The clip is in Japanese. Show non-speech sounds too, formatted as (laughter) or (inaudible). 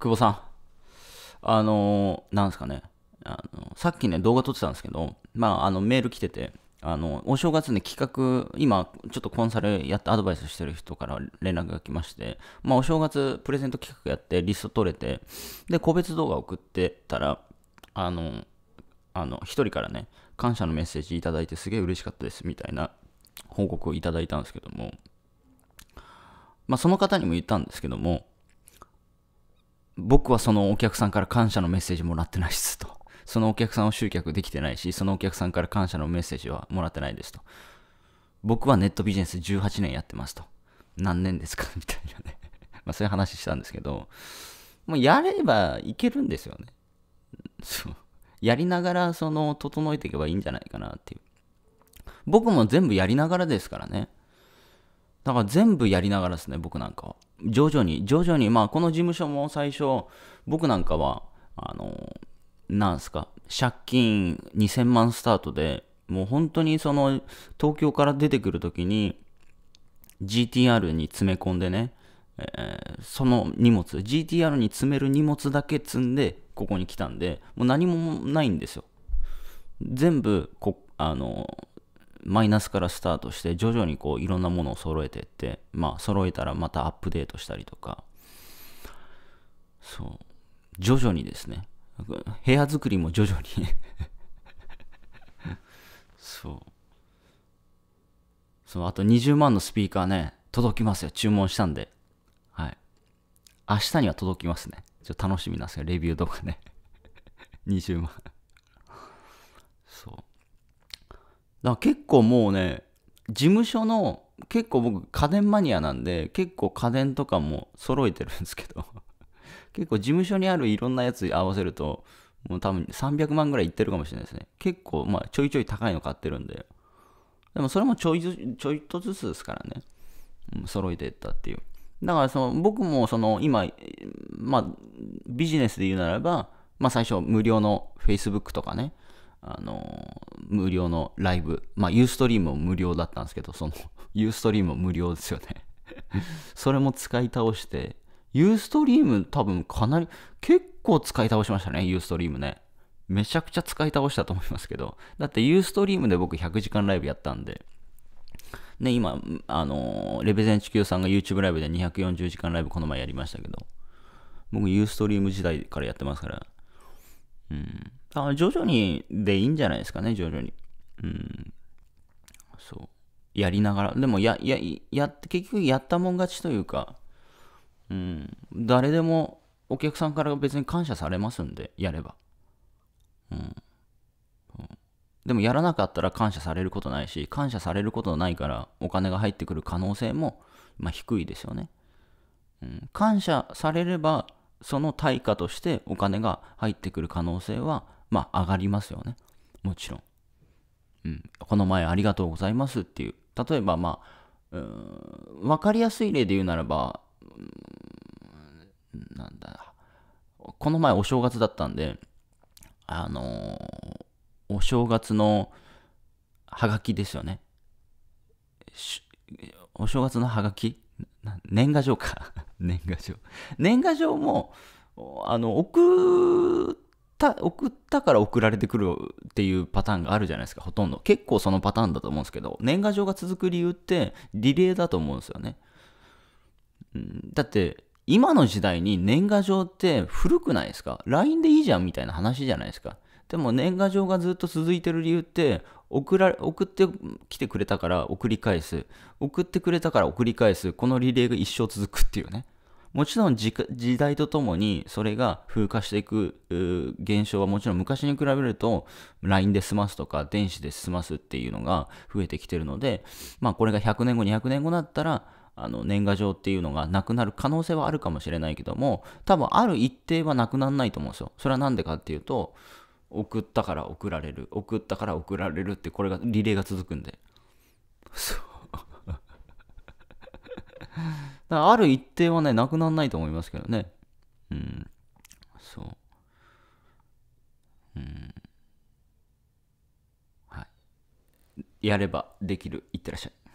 久保さん。あのなんですかね。あのさっきね、動画撮ってたんですけど、まあ、あの、メール来てて、あの、お正月ね、企画、今、ちょっとコンサルやってアドバイスしてる人から連絡が来まして、まあ、お正月プレゼント企画やって、リスト取れて、で、個別動画送ってたら、あの、あの、一人からね、感謝のメッセージいただいてすげえ嬉しかったです、みたいな報告をいただいたんですけども、まあ、その方にも言ったんですけども、僕はそのお客さんから感謝のメッセージもらってないですと。そのお客さんを集客できてないし、そのお客さんから感謝のメッセージはもらってないですと。僕はネットビジネス18年やってますと。何年ですかみたいなね (laughs) まあそういう話したんですけど、もうやればいけるんですよね。そう。やりながら、その、整えていけばいいんじゃないかなっていう。僕も全部やりながらですからね。だから全部やりながらですね、僕なんかは。徐々に、徐々に、まあこの事務所も最初、僕なんかは、あの、なんすか、借金2000万スタートで、もう本当にその、東京から出てくるときに、GTR に詰め込んでね、えー、その荷物、GTR に詰める荷物だけ積んで、ここに来たんで、もう何もないんですよ。全部こ、あの、マイナスからスタートして徐々にこういろんなものを揃えてってまあ揃えたらまたアップデートしたりとかそう徐々にですね部屋作りも徐々にそうそうあと20万のスピーカーね届きますよ注文したんではい明日には届きますねちょっと楽しみなんですよレビュー動画ね20 (laughs) 万だ結構もうね事務所の結構僕家電マニアなんで結構家電とかも揃えてるんですけど (laughs) 結構事務所にあるいろんなやつ合わせるともう多分300万ぐらいいってるかもしれないですね結構まあちょいちょい高いの買ってるんででもそれもちょいちょいとずつですからね、うん、揃えてったっていうだからその僕もその今、まあ、ビジネスで言うならば、まあ、最初無料の Facebook とかねあの無料のライブ、まあ、ユーストリームも無料だったんですけど、その、(laughs) ユーストリームも無料ですよね (laughs) それも使い倒して、ユーストリーム多分かなり、結構使い倒しましたね、ユーストリームね。めちゃくちゃ使い倒したと思いますけど、だってユーストリームで僕100時間ライブやったんで、ね、今、あのレベゼン地球さんが YouTube ライブで240時間ライブこの前やりましたけど、僕ユーストリーム時代からやってますから、うん。あ徐々にでいいんじゃないですかね、徐々に。うん。そう。やりながら。でもや、や、や、結局やったもん勝ちというか、うん。誰でもお客さんから別に感謝されますんで、やれば。うん。ん、でもやらなかったら感謝されることないし、感謝されることないからお金が入ってくる可能性も、まあ、低いですよね。うん、感謝されれば、その対価としてお金が入ってくる可能性はまあ上がりますよね。もちろん。うん、この前ありがとうございますっていう。例えばまあ、わかりやすい例で言うならば、んなんだ、この前お正月だったんで、あのー、お正月のハガキですよね。お正月のハガキ年賀状か (laughs) 年賀状。年賀状も、あの、送った、送ったから送られてくるっていうパターンがあるじゃないですか、ほとんど。結構そのパターンだと思うんですけど、年賀状が続く理由って、リレーだと思うんですよね。だって、今の時代に年賀状って古くないですか ?LINE でいいじゃんみたいな話じゃないですか。でも年賀状がずっと続いてる理由って送ら送ってきてくれたから送り返す送ってくれたから送り返すこのリレーが一生続くっていうねもちろん時代とともにそれが風化していく現象はもちろん昔に比べると LINE で済ますとか電子で済ますっていうのが増えてきてるのでまあこれが100年後200年後だったらあの年賀状っていうのがなくなる可能性はあるかもしれないけども多分ある一定はなくならないと思うんですよ。それは何でかっていうと送ったから送られる送ったから送られるってこれがリレーが続くんで。そうある一定はね、なくならないと思いますけどね。うん。そう。うん。はい。やればできる。いってらっしゃい。